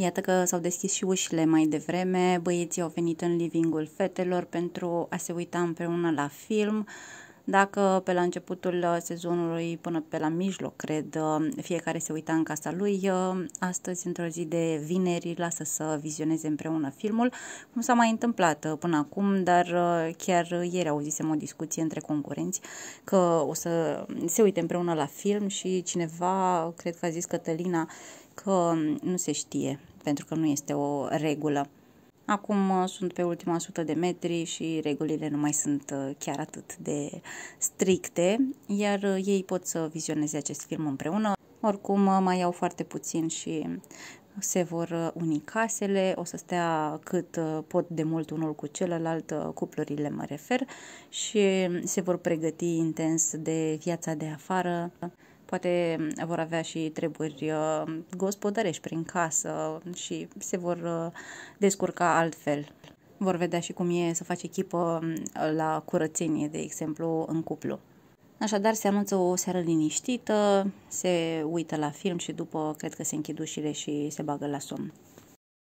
Iată că s-au deschis și ușile mai devreme, băieții au venit în livingul fetelor pentru a se uita împreună la film. Dacă pe la începutul sezonului, până pe la mijloc, cred, fiecare se uita în casa lui, astăzi, într-o zi de vineri, lasă să vizioneze împreună filmul, cum s-a mai întâmplat până acum, dar chiar ieri auzisem o discuție între concurenți că o să se uite împreună la film și cineva, cred că a zis Cătălina, că nu se știe, pentru că nu este o regulă. Acum uh, sunt pe ultima sută de metri și regulile nu mai sunt uh, chiar atât de stricte, iar uh, ei pot să vizioneze acest film împreună. Oricum mai au foarte puțin și se vor uni casele, o să stea cât pot de mult unul cu celălalt, cuplurile mă refer, și se vor pregăti intens de viața de afară. Poate mm, vor avea și treburi uh, gospodărești prin casă și se vor uh, descurca altfel. Vor vedea și cum e să faci echipă mm, la curățenie, de exemplu, în cuplu. Așadar, se anunță o seară liniștită, se uită la film și după cred că se închid ușile și se bagă la somn.